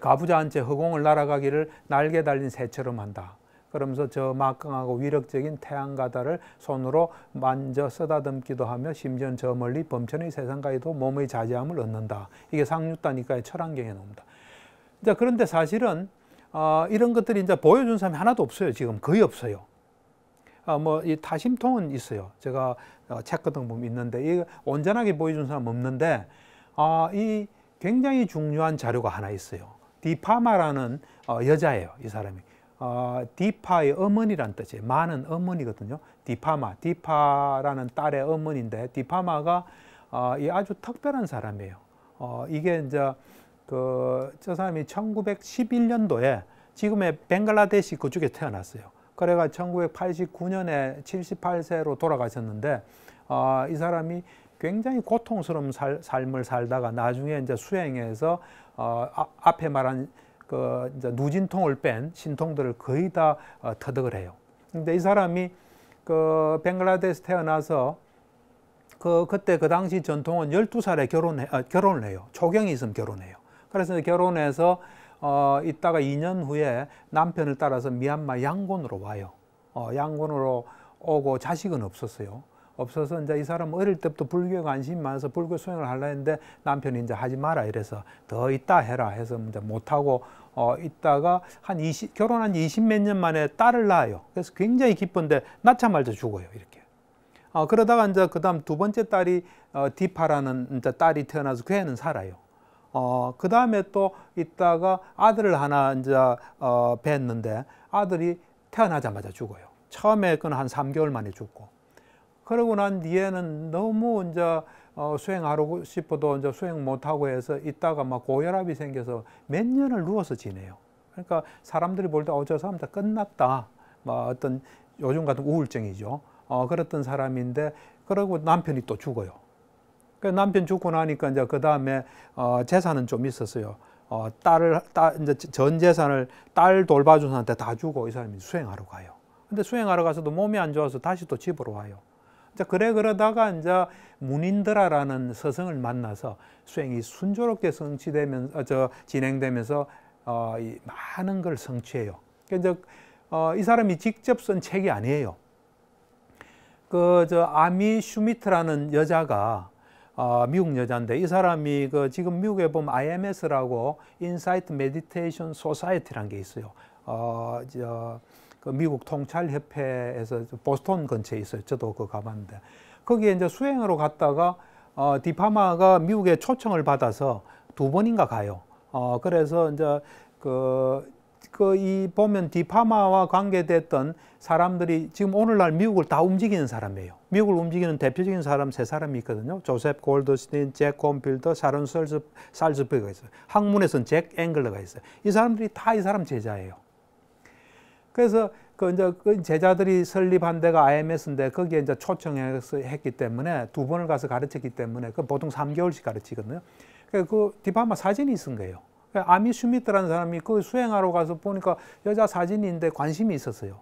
가부좌한 채 허공을 날아가기를 날개 달린 새처럼 한다. 그러면서 저 막강하고 위력적인 태양가다를 손으로 만져 쓰다듬기도 하며 심지어저 멀리 범천의 세상가에도 몸의 자제함을 얻는다. 이게 상륙다니까의 철안경에 나옵니다. 그런데 사실은 어, 이런 것들이 이제 보여준 사람이 하나도 없어요. 지금 거의 없어요. 아, 뭐이 다심통은 있어요. 제가 어, 책 같은 보면 있는데 이 온전하게 보여준 사람 없는데 아, 이 굉장히 중요한 자료가 하나 있어요. 디파마라는 어, 여자예요. 이 사람이. 어, 디파의 어머니란 뜻이에요. 많은 어머니거든요. 디파마, 디파라는 딸의 어머니인데 디파마가 어, 이 아주 특별한 사람이에요. 어, 이게 이제 그저 사람이 1911년도에 지금의 벵글라데시 그쪽에 태어났어요. 그래가 1989년에 78세로 돌아가셨는데 어, 이 사람이 굉장히 고통스러운 살, 삶을 살다가 나중에 이제 수행해서 어, 아, 앞에 말한 그 이제 누진통을 뺀 신통들을 거의 다 어, 터득을 해요. 근데 이 사람이 그 벵글라데스 태어나서 그 그때 그 당시 전통은 12살에 결혼 어, 결혼을 해요. 초경이 있으면 결혼해요. 그래서 결혼해서 어, 있다가 2년 후에 남편을 따라서 미얀마 양곤으로 와요. 어, 양곤으로 오고 자식은 없었어요. 없어서 이제 이 사람 어릴 때부터 불교에 관심이 많아서 불교 수행을 하려 했는데 남편이 이제 하지 마라 이래서 더 있다 해라 해서 이제 못하고 어 있다가 한 20, 결혼한 20 몇 년 만에 딸을 낳아요. 그래서 굉장히 기쁜데 낳자마자 죽어요. 이렇게. 어, 그러다가 이제 그 다음 두 번째 딸이 어, 디파라는 이제 딸이 태어나서 그 애는 살아요. 어, 그 다음에 또 있다가 아들을 하나 이제 어, 뵀는데 아들이 태어나자마자 죽어요. 처음에 그건 한 3개월 만에 죽고. 그러고 난 뒤에는 너무 이제 어, 수행하고 싶어도 이제 수행 못하고 해서 있다가 막 고혈압이 생겨서 몇 년을 누워서 지내요. 그러니까 사람들이 볼 때 어저 사람 다 끝났다. 뭐 어떤 요즘 같은 우울증이죠. 어, 그랬던 사람인데 그러고 남편이 또 죽어요. 그 남편 죽고 나니까 이제 그 다음에 어, 재산은 좀 있었어요. 어, 딸을 딸 이제 전 재산을 딸 돌봐준 사람한테 다 주고 이 사람이 수행하러 가요. 근데 수행하러 가서도 몸이 안 좋아서 다시 또 집으로 와요. 이 그래 그러다가 이제 문인드라라는 서성을 만나서 수행이 순조롭게 성취되면서 어, 저 진행되면서 어, 이 많은 걸 성취해요. 그러니까 어, 이 사람이 직접 쓴 책이 아니에요. 그 저 아미 슈미트라는 여자가 어, 미국 여자인데 이 사람이 그 지금 미국에 보면 IMS라고 인사이트 메디테이션 소사이어티라는 게 있어요. 어, 저, 그 미국 통찰협회에서 보스턴 근처에 있어요. 저도 그 가봤는데 거기에 이제 수행으로 갔다가 어, 디파마가 미국에 초청을 받아서 두 번인가 가요. 어, 그래서 이제 그 그이 보면 디파마와 관계됐던 사람들이 지금 오늘날 미국을 다 움직이는 사람이에요. 미국을 움직이는 대표적인 사람 세 사람이 있거든요. 조셉 골드스틴, 잭 곰필더, 샤론 설스, 살즈베가 있어요. 학문에서는 잭 앵글러가 있어요. 이 사람들이 다 이 사람 제자예요. 그래서 그 이제 그 제자들이 설립한 데가 IMS인데 거기에 이제 초청해서 했기 때문에 두 번을 가서 가르쳤기 때문에 그 보통 삼개월씩 가르치거든요. 그 디파마 사진이 있은 거예요. 아미 슈미트라는 사람이 그 수행하러 가서 보니까 여자 사진인데 관심이 있었어요.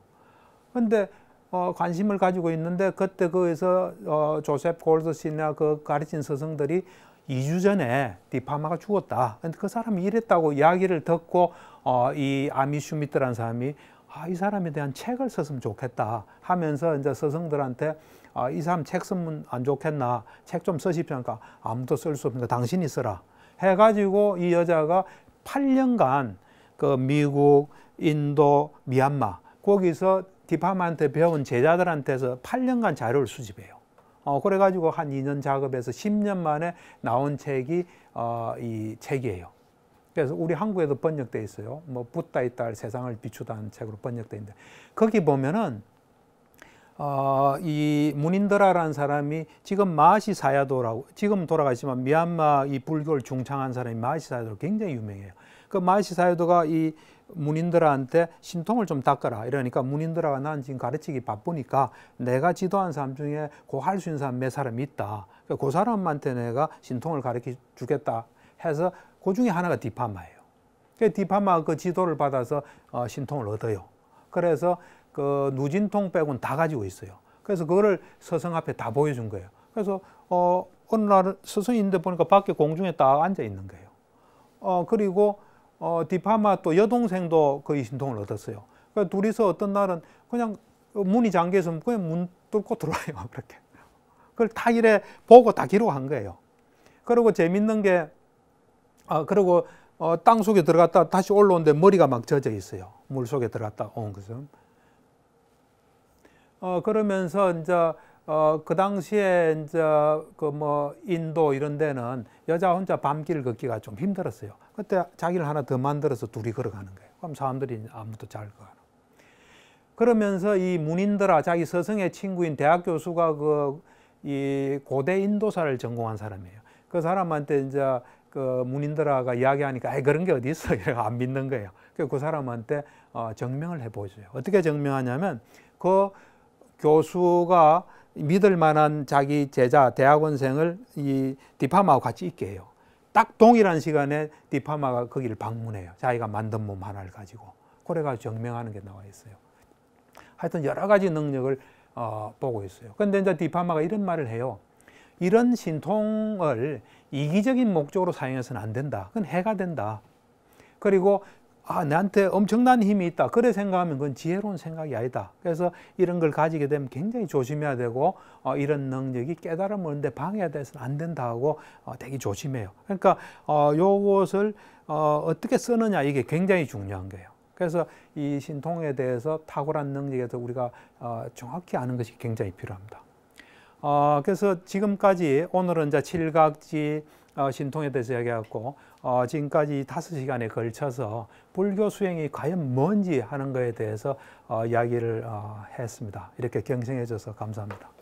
그런데 어, 관심을 가지고 있는데 그때 거기서 어, 조셉 골드신이나 그 가르친 스승들이 2주 전에 디파마가 죽었다. 근데 그 사람이 이랬다고 이야기를 듣고 어, 이 아미 슈미트라는 사람이 아, 이 사람에 대한 책을 썼으면 좋겠다 하면서 이제 스승들한테 아, 이 사람 책 쓰면 안 좋겠나 책좀 쓰십시오 하니까 아무도 쓸 수 없으니까 당신이 쓰라 해가지고 이 여자가 8년간 그 미국, 인도, 미얀마 거기서 디팜한테 배운 제자들한테서 8년간 자료를 수집해요. 어, 그래가지고 한 2년 작업해서 10년 만에 나온 책이 어, 이 책이에요. 그래서 우리 한국에도 번역돼 있어요. 뭐 붓다의 딸 세상을 비추다는 책으로 번역돼 있는데 거기 보면은 어, 이 문인더라라는 사람이 지금 마시 사야도라고 지금 돌아가시지만 미얀마 이 불교를 중창한 사람이 마시 사야도로 굉장히 유명해요. 그 마시 사야도가 이 문인들한테 신통을 좀 닦아라 이러니까 문인들아가 난 지금 가르치기 바쁘니까 내가 지도한 사람 중에 고할 수 있는 사람 몇 사람이 있다 그러니까 그 사람한테 내가 신통을 가르쳐 주겠다 해서 그 중에 하나가 디파마예요 그 디파마 가그 지도를 받아서 어, 신통을 얻어요 그래서 그 누진통 빼곤 다 가지고 있어요. 그래서 그거를 서성 앞에 다 보여준 거예요. 그래서 어 어느 날 서성이 있는데 보니까 밖에 공중에 딱 앉아 있는 거예요. 어 그리고 어 디파마 또 여동생도 그 이신통을 얻었어요. 그러니까 둘이서 어떤 날은 그냥 문이 잠겨 있으면 그냥 문 뚫고 들어와요. 그렇게. 그걸 다 이래 보고 다 기록한 거예요. 그리고 재밌는 게, 아, 그리고 어, 땅 속에 들어갔다 다시 올라오는데 머리가 막 젖어 있어요. 물 속에 들어갔다 온 것은. 어, 그러면서 이제 어, 그 당시에 이제 그 뭐 인도 이런 데는 여자 혼자 밤길 걷기가 좀 힘들었어요. 그때 자기를 하나 더 만들어서 둘이 걸어가는 거예요. 그럼 사람들이 아무도 잘 걸어. 그러면서 이 문인들아 자기 스승의 친구인 대학 교수가 그 이 고대 인도사를 전공한 사람이에요. 그 사람한테 이제 그 문인들아가 이야기하니까 아 그런 게 어디 있어 안 믿는 거예요. 그 사람한테 어, 증명을 해보죠. 어떻게 증명하냐면 그 교수가 믿을 만한 자기 제자 대학원생을 이 디파마와 같이 있게 해요. 딱 동일한 시간에 디파마가 거기를 방문해요. 자기가 만든 몸 하나를 가지고 그래가 증명하는 게 나와 있어요. 하여튼 여러 가지 능력을 어, 보고 있어요. 그런데 이제 디파마가 이런 말을 해요. 이런 신통을 이기적인 목적으로 사용해서는 안 된다. 그건 해가 된다. 그리고 아, 내한테 엄청난 힘이 있다. 그래 생각하면 그건 지혜로운 생각이 아니다. 그래서 이런 걸 가지게 되면 굉장히 조심해야 되고, 어, 이런 능력이 깨달음을 얻는데 방해돼서는 안 된다 하고 어, 되게 조심해요. 그러니까, 어, 요것을 어, 어떻게 쓰느냐 이게 굉장히 중요한 거예요. 그래서 이 신통에 대해서 탁월한 능력에 서 우리가 어, 정확히 아는 것이 굉장히 필요합니다. 어, 그래서 지금까지 오늘은 이제 칠각지, 어, 신통에 대해서 이야기하고 어, 지금까지 다섯 시간에 걸쳐서 불교 수행이 과연 뭔지 하는 것에 대해서 어, 이야기를 어, 했습니다. 이렇게 경청해 줘서 감사합니다.